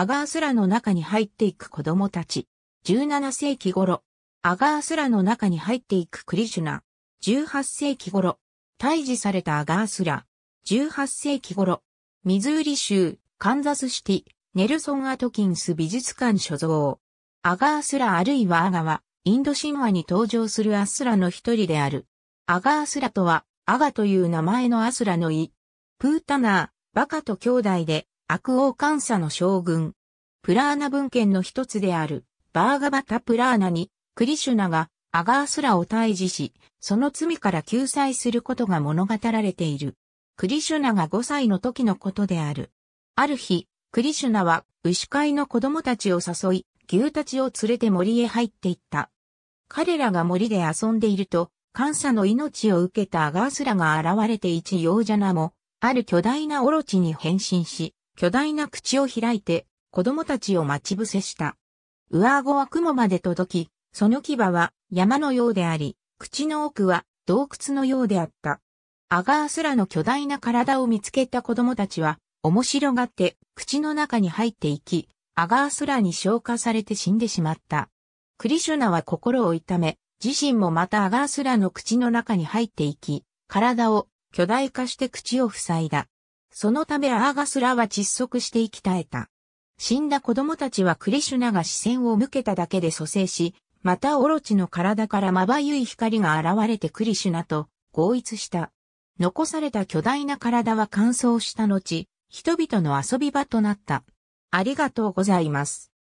アガースラの中に入っていく子供たち。17世紀頃、アガースラの中に入っていくクリシュナ。18世紀頃、退治されたアガースラ。18世紀頃、ミズーリ州、カンザスシティ、ネルソン・アトキンス美術館所蔵。アガースラあるいはアガは、インド神話に登場するアスラの一人である。アガースラとは、アガという名前のアスラの意。プータナー、バカと兄弟で、悪王監査の将軍。プラーナ文献の一つである、バーガバタ・プラーナに、クリシュナがアガースラを退治し、その罪から救済することが物語られている。クリシュナが5歳の時のことである。ある日、クリシュナは牛飼いの子供たちを誘い、牛たちを連れて森へ入っていった。彼らが森で遊んでいると、監査の命を受けたアガースラが現れて一容者名も、ある巨大なオロチに変身し、巨大な口を開いて、子供たちを待ち伏せした。上顎は雲まで届き、その牙は山のようであり、口の奥は洞窟のようであった。アガースラの巨大な体を見つけた子供たちは、面白がって口の中に入っていき、アガースラに消化されて死んでしまった。クリシュナは心を痛め、自身もまたアガースラの口の中に入っていき、体を巨大化して口を塞いだ。そのためアーガスラは窒息して生き絶えた。死んだ子供たちはクリシュナが視線を向けただけで蘇生し、またオロチの体からまばゆい光が現れてクリシュナと合一した。残された巨大な体は乾燥した後、人々の遊び場となった。ありがとうございます。